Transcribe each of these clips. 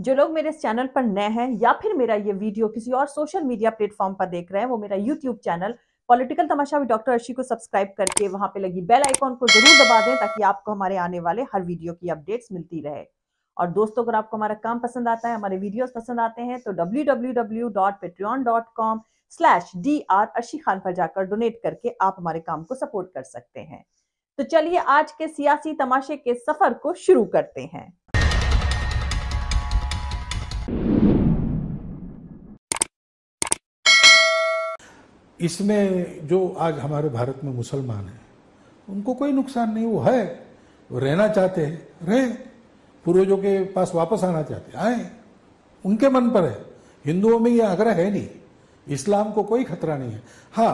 जो लोग मेरे इस चैनल पर नए हैं या फिर मेरा ये वीडियो किसी और सोशल मीडिया प्लेटफॉर्म पर देख रहे हैं वो मेरा यूट्यूब चैनल पॉलिटिकल तमाशा भी डॉक्टर अर्शी को सब्सक्राइब करके वहां पे लगी बेल आइकॉन को जरूर दबा दें ताकि आपको हमारे आने वाले हर वीडियो की अपडेट्स मिलती रहे और दोस्तों अगर आपको हमारा काम पसंद आता है हमारे वीडियोस पसंद आते हैं तो www.patreon.com slash D R Arshi Khan पर जाकर डोनेट करके आप हमारे काम को सपोर्ट कर सकते हैं तो चलिए आज के सियासी तमाशे के सफर को शुरू करते हैं इसमें जो आज हमारे भारत में मुसलमान हैं उनको कोई नुकसान नहीं वो है वो रहना चाहते हैं रहे पूर्वजों के पास वापस आना चाहते आए उनके मन पर है हिंदुओं में ये आग्रह है नहीं इस्लाम को कोई खतरा नहीं है हाँ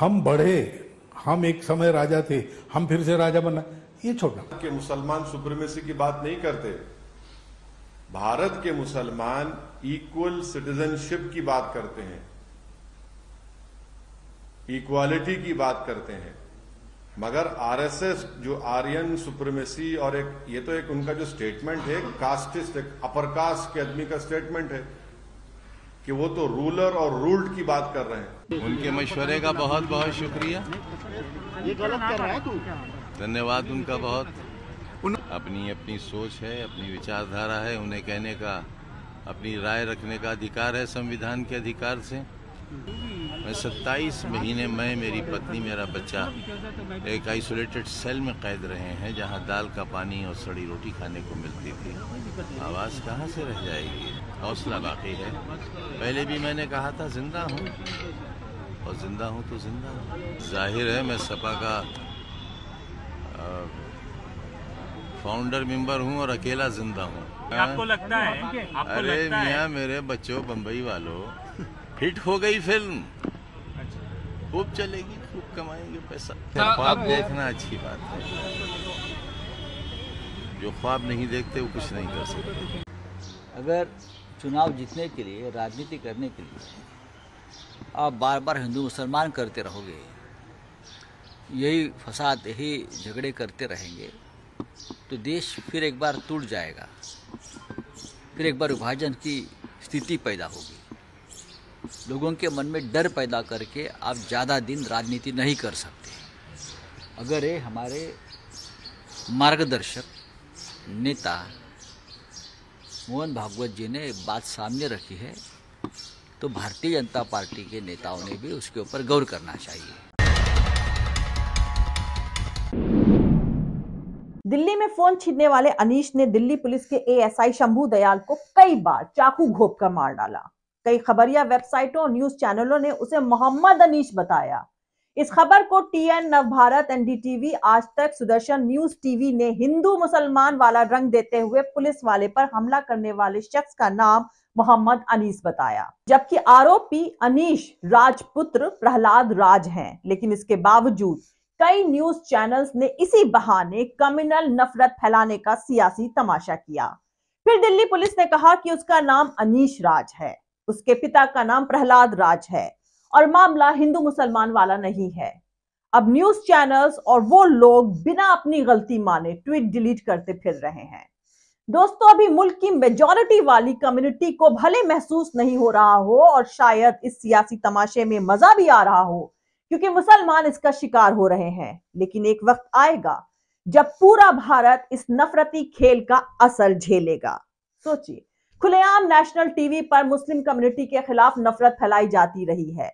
हम बढ़े हम एक समय राजा थे हम फिर से राजा बना ये छोटा के मुसलमान सुप्रीमेसी की बात नहीं करते भारत के मुसलमान इक्वल सिटीजनशिप की बात करते हैं इक्वालिटी की बात करते हैं मगर आरएसएस जो आर्यन सुप्रीमेसी और एक ये तो एक उनका जो स्टेटमेंट है कास्टिस्ट एक अपर कास्ट के आदमी का स्टेटमेंट है कि वो तो रूलर और रूल्ड की बात कर रहे हैं उनके मशवरे का बहुत बहुत शुक्रिया ये गलत कर रहा है तू धन्यवाद उनका बहुत अपनी अपनी सोच है अपनी विचारधारा है उन्हें कहने का अपनी राय रखने का अधिकार है संविधान के अधिकार से मैं 27 महीने मैं मेरी पत्नी मेरा बच्चा एक आइसोलेटेड सेल में कैद रहे हैं जहां दाल का पानी और सड़ी रोटी खाने को मिलती थी आवाज़ कहां से रह जाएगी हौसला बाकी है पहले भी मैंने कहा था जिंदा हूं और जिंदा हूं तो जिंदा हूं जाहिर है मैं सपा का फाउंडर मेंबर हूं और अकेला जिंदा हूँ आपको लगता है आपको अरे मियाँ मेरे बच्चों बम्बई वालों हिट हो गई फिल्म खूब चलेगी खूब कमाएंगे पैसा हाँ, ख्वाब हाँ। देखना अच्छी बात है जो ख्वाब नहीं देखते वो कुछ नहीं कर सकते अगर चुनाव जीतने के लिए राजनीति करने के लिए आप बार बार हिंदू मुसलमान करते रहोगे यही फसाद यही झगड़े करते रहेंगे तो देश फिर एक बार टूट जाएगा फिर एक बार विभाजन की स्थिति पैदा होगी लोगों के मन में डर पैदा करके आप ज़्यादा दिन राजनीति नहीं कर सकते अगर ये हमारे मार्गदर्शक नेता मोहन भागवत जी ने एक बात सामने रखी है तो भारतीय जनता पार्टी के नेताओं ने भी उसके ऊपर गौर करना चाहिए दिल्ली में फोन छीनने वाले अनीश ने दिल्ली पुलिस के एएसआई शंभू दयाल को कई बार चाकू घोप कर मार डाला कई खबरिया वेबसाइटों और न्यूज चैनलों ने उसे मोहम्मद अनीश बताया इस खबर को टीएन नवभारत एनडीटीवी आज तक सुदर्शन न्यूज टीवी ने हिंदू मुसलमान वाला रंग देते हुए पुलिस वाले पर हमला करने वाले शख्स का नाम मोहम्मद अनीस बताया जबकि आरोपी अनीश राजपुत्र प्रहलाद राज हैं लेकिन इसके बावजूद कई न्यूज चैनल्स ने इसी बहाने कम्युनल नफरत फैलाने का सियासी तमाशा किया फिर दिल्ली पुलिस ने कहा कि उसका नाम अनीश राज है उसके पिता का नाम प्रहलाद राज है और मामला हिंदू मुसलमान वाला नहीं है अब न्यूज चैनल्स और वो लोग बिना अपनी गलती माने ट्वीट डिलीट करते फिर रहे हैं दोस्तों अभी मुल्क की मेजोरिटी वाली कम्युनिटी को भले महसूस नहीं हो रहा हो और शायद इस सियासी तमाशे में मजा भी आ रहा हो क्योंकि मुसलमान इसका शिकार हो रहे हैं लेकिन एक वक्त आएगा जब पूरा भारत इस नफरती खेल का असर झेलेगा सोचिए खुलेआम नेशनल टीवी पर मुस्लिम कम्युनिटी के खिलाफ नफरत फैलाई जाती रही है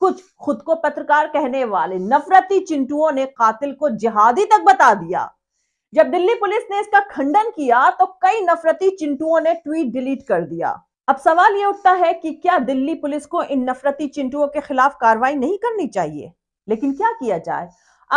कुछ खुद को पत्रकार कहने वाले नफरती चिंटुओं ने कातिल को जिहादी तक बता दिया जब दिल्ली पुलिस ने इसका खंडन किया तो कई नफरती चिंटुओं ने ट्वीट डिलीट कर दिया अब सवाल यह उठता है कि क्या दिल्ली पुलिस को इन नफरती चिंटुओं के खिलाफ कार्रवाई नहीं करनी चाहिए लेकिन क्या किया जाए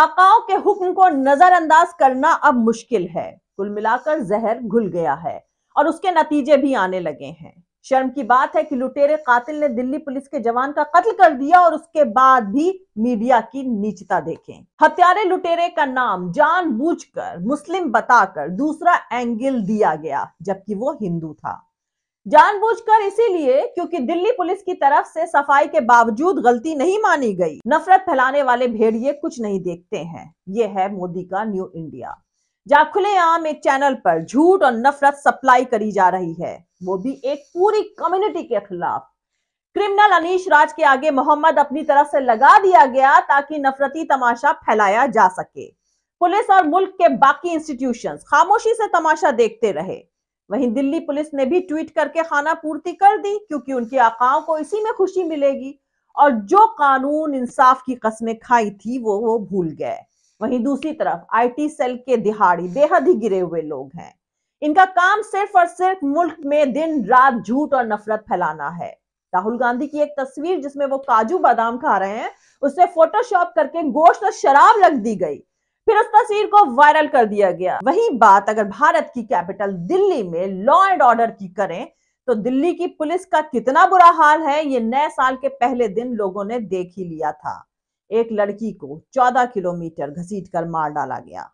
आकाओं के हुक्म को नजरअंदाज करना अब मुश्किल है कुल मिलाकर जहर घुल गया है और उसके नतीजे भी आने लगे हैं शर्म की बात है कि लुटेरे कातिल ने दिल्ली पुलिस के जवान का कत्ल कर दिया और उसके बाद भी मीडिया की नीचता देखें हत्यारे लुटेरे का नाम जानबूझकर मुस्लिम बताकर दूसरा एंगल दिया गया जबकि वो हिंदू था जानबूझकर इसीलिए क्योंकि दिल्ली पुलिस की तरफ से सफाई के बावजूद गलती नहीं मानी गई नफरत फैलाने वाले भेड़िए कुछ नहीं देखते हैं ये है मोदी का न्यू इंडिया जहां खुलेआम एक चैनल पर झूठ और नफरत सप्लाई करी जा रही है वो भी एक पूरी कम्युनिटी के खिलाफ क्रिमिनल अनिश राज के आगे मोहम्मद अपनी तरफ से लगा दिया गया ताकि नफरती तमाशा फैलाया जा सके पुलिस और मुल्क के बाकी इंस्टीट्यूशन खामोशी से तमाशा देखते रहे वहीं दिल्ली पुलिस ने भी ट्वीट करके खाना पूर्ति कर दी क्योंकि उनके आकाओं को इसी में खुशी मिलेगी और जो कानून इंसाफ की कस्में खाई थी वो वो भूल गए वहीं दूसरी तरफ आईटी सेल के दिहाड़ी बेहद ही गिरे हुए लोग हैं इनका काम सिर्फ और सिर्फ मुल्क में दिन रात झूठ और नफरत फैलाना है राहुल गांधी की एक तस्वीर जिसमें वो काजू बादाम खा रहे हैं उससे फोटोशॉप करके गोश्त और शराब लग दी गई फिर उस तस्वीर को वायरल कर दिया गया वही बात अगर भारत की कैपिटल दिल्ली में लॉ एंड ऑर्डर की करें तो दिल्ली की पुलिस का कितना बुरा हाल है ये नए साल के पहले दिन लोगों ने देख ही लिया था एक लड़की को 14 किलोमीटर घसीटकर मार डाला गया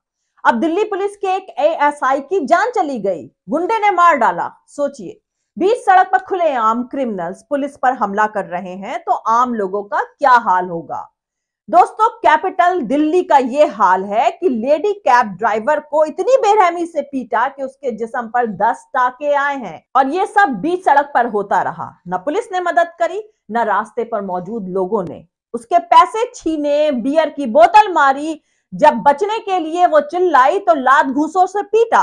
अब दिल्ली पुलिस के एक एएसआई की जान चली गई गुंडे ने मार डाला सोचिए बीच सड़क पर खुलेआम क्रिमिनल्स पुलिस पर हमला कर रहे हैं तो आम लोगों का क्या हाल होगा दोस्तों कैपिटल दिल्ली का ये हाल है कि लेडी कैब ड्राइवर को इतनी बेरहमी से पीटा कि उसके जिसम पर दस टाके आए हैं और ये सब बीच सड़क पर होता रहा न पुलिस ने मदद करी न रास्ते पर मौजूद लोगों ने उसके पैसे छीने बियर की बोतल मारी जब बचने के लिए वो चिल्लाई तो लात घूसों से पीटा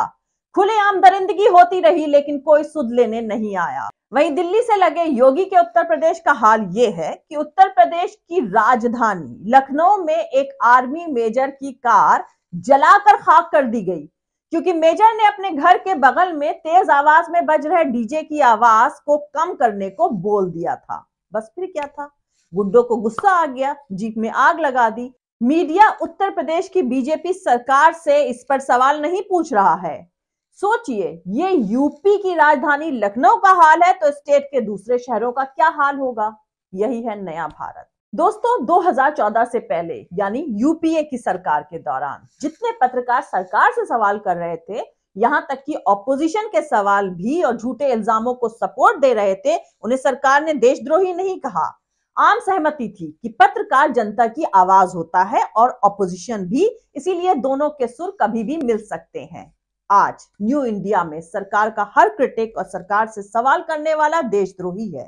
खुलेआम दरिंदगी होती रही लेकिन कोई सुध लेने नहीं आया वहीं दिल्ली से लगे योगी के उत्तर प्रदेश का हाल ये है कि उत्तर प्रदेश की राजधानी लखनऊ में एक आर्मी मेजर की कार जलाकर खाक कर दी गई क्योंकि मेजर ने अपने घर के बगल में तेज आवाज में बज रहे डीजे की आवाज को कम करने को बोल दिया था बस फिर क्या था गुड्डो को गुस्सा आ गया जीप में आग लगा दी मीडिया उत्तर प्रदेश की बीजेपी सरकार से इस पर सवाल नहीं पूछ रहा है सोचिए ये यूपी की राजधानी लखनऊ का हाल है तो स्टेट के दूसरे शहरों का क्या हाल होगा यही है नया भारत दोस्तों 2014 से पहले यानी यूपीए की सरकार के दौरान जितने पत्रकार सरकार से सवाल कर रहे थे यहां तक कि ऑपोजिशन के सवाल भी और झूठे इल्जामों को सपोर्ट दे रहे थे उन्हें सरकार ने देशद्रोही नहीं कहा आम सहमति थी कि पत्रकार जनता की आवाज होता है और अपोजिशन भी इसीलिए दोनों के सुर कभी भी मिल सकते हैं आज न्यू इंडिया में सरकार का हर क्रिटिक और सरकार से सवाल करने वाला देशद्रोही है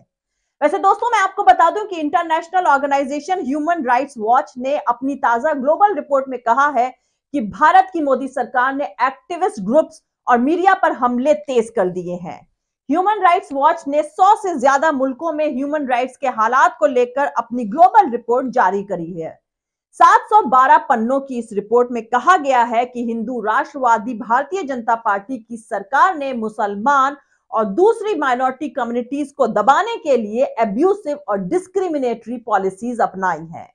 वैसे दोस्तों मैं आपको बता दूं कि international organisation human rights watch ने अपनी ताजा ग्लोबल रिपोर्ट में कहा है कि भारत की मोदी सरकार ने एक्टिविस्ट ग्रुप्स और मीडिया पर हमले तेज कर दिए हैं ह्यूमन राइट्स वॉच ने 100 से ज्यादा मुल्कों में ह्यूमन राइट्स के हालात को लेकर अपनी ग्लोबल रिपोर्ट जारी करी है 712 पन्नों की इस रिपोर्ट में कहा गया है कि हिंदू राष्ट्रवादी भारतीय जनता पार्टी की सरकार ने मुसलमान और दूसरी माइनॉरिटी कम्युनिटीज को दबाने के लिए एब्यूसिव और डिस्क्रिमिनेटरी पॉलिसीज अपनाई हैं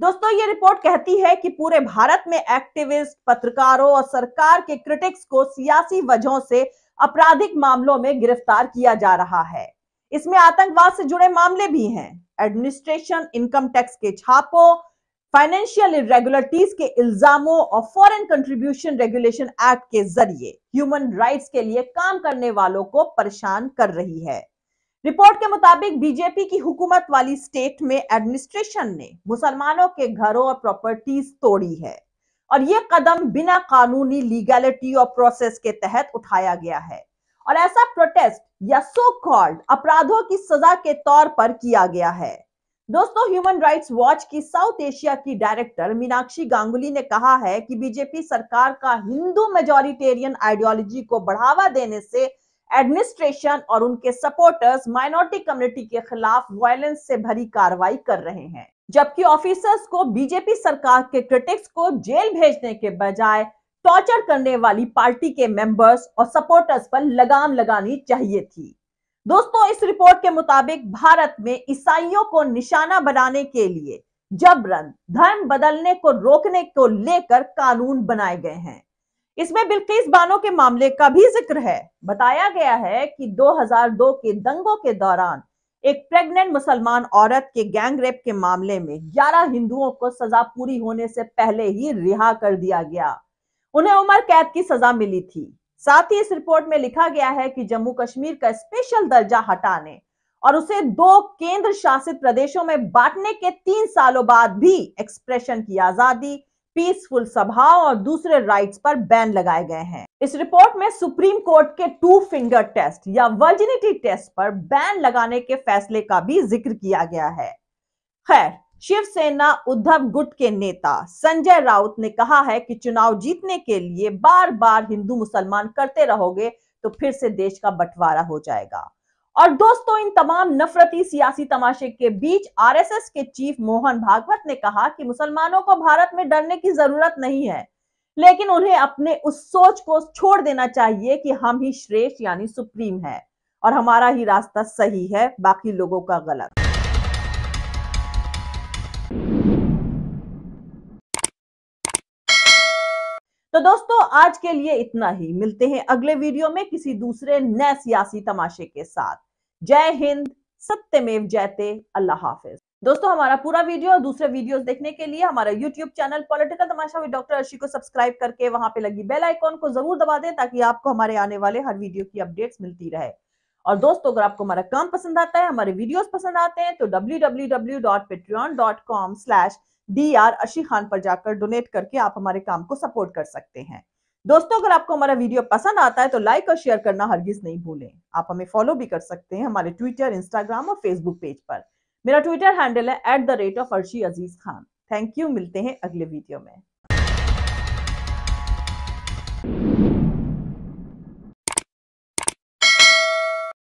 दोस्तों ये रिपोर्ट कहती है कि पूरे भारत में एक्टिविस्ट पत्रकारों और सरकार के क्रिटिक्स को सियासी वजहों से आपराधिक मामलों में गिरफ्तार किया जा रहा है इसमें आतंकवाद से जुड़े मामले भी हैं एडमिनिस्ट्रेशन इनकम टैक्स के छापों फाइनेंशियल इरेगुलरिटीज के इल्जामों और फॉरेन कंट्रीब्यूशन रेगुलेशन एक्ट के जरिए ह्यूमन राइट्स के लिए काम करने वालों को परेशान कर रही है रिपोर्ट के मुताबिक बीजेपी की हुकूमत वाली स्टेट में एडमिनिस्ट्रेशन ने मुसलमानों के घरों और प्रॉपर्टीज तोड़ी है और ये कदम बिना कानूनी लीगैलिटी और प्रोसेस के तहत उठाया गया है और ऐसा प्रोटेस्ट या सो कॉल्ड अपराधों की सजा के तौर पर किया गया है दोस्तों ह्यूमन राइट्स वॉच की साउथ एशिया की डायरेक्टर मीनाक्षी गांगुली ने कहा है कि बीजेपी सरकार का हिंदू मेजोरिटेरियन आइडियोलॉजी को बढ़ावा देने से एडमिनिस्ट्रेशन और उनके सपोर्टर्स माइनॉरिटी कम्युनिटी के खिलाफ वायलेंस से भरी कार्रवाई कर रहे हैं जबकि ऑफिसर्स को बीजेपी सरकार के क्रिटिक्स को जेल भेजने के बजाय टॉर्चर करने वाली पार्टी के मेंबर्स और सपोर्टर्स पर लगाम लगानी चाहिए थी दोस्तों इस रिपोर्ट के मुताबिक भारत में ईसाइयों को निशाना बनाने के लिए जबरन धर्म बदलने को रोकने को लेकर कानून बनाए गए हैं इसमें बिल्किस बानो के मामले का भी जिक्र है बताया गया है कि 2002 के दंगों के दौरान एक प्रेग्नेंट मुसलमान औरत के गैंग रेप के मामले में 11 हिंदुओं को सजा पूरी होने से पहले ही रिहा कर दिया गया उन्हें उम्र कैद की सजा मिली थी साथ ही इस रिपोर्ट में लिखा गया है कि जम्मू कश्मीर का स्पेशल दर्जा हटाने और उसे दो केंद्र शासित प्रदेशों में बांटने के तीन सालों बाद भी एक्सप्रेशन की आजादी पीसफुल सभाओं और दूसरे राइट्स पर बैन लगाए गए हैं इस रिपोर्ट में सुप्रीम कोर्ट के टू फिंगर टेस्ट या वर्जिनिटी टेस्ट पर बैन लगाने के फैसले का भी जिक्र किया गया है खैर शिवसेना उद्धव गुट के नेता संजय राउत ने कहा है कि चुनाव जीतने के लिए बार बार हिंदू मुसलमान करते रहोगे तो फिर से देश का बंटवारा हो जाएगा और दोस्तों इन तमाम नफरती सियासी तमाशे के बीच आरएसएस के चीफ मोहन भागवत ने कहा कि मुसलमानों को भारत में डरने की जरूरत नहीं है लेकिन उन्हें अपने उस सोच को छोड़ देना चाहिए कि हम ही श्रेष्ठ यानी सुप्रीम है और हमारा ही रास्ता सही है बाकी लोगों का गलत तो दोस्तों आज के लिए इतना ही मिलते हैं अगले वीडियो में किसी दूसरे नए सियासी तमाशे के साथ जय हिंद सत्यमेव जयते अल्लाह हाफिज दोस्तों हमारा पूरा वीडियो और दूसरे वीडियोस देखने के लिए हमारा YouTube channel political Tamasha with doctor Arshi को सब्सक्राइब करके वहां पे लगी बेल आइकॉन को जरूर दबा दें ताकि आपको हमारे आने वाले हर वीडियो की अपडेट्स मिलती रहे और दोस्तों अगर आपको हमारा काम पसंद आता है हमारे वीडियोस पसंद आते हैं तो W W W dot dot com slash D R Arshi Khan पर जाकर डोनेट करके आप हमारे काम को सपोर्ट कर सकते हैं दोस्तों अगर आपको हमारा वीडियो पसंद आता है तो लाइक और शेयर करना हरगिज नहीं भूलें आप हमें फॉलो भी कर सकते हैं हमारे ट्विटर इंस्टाग्राम और फेसबुक पेज पर मेरा ट्विटर हैंडल है at the rate of Arshi Aziz Khan thank you मिलते हैं अगले वीडियो में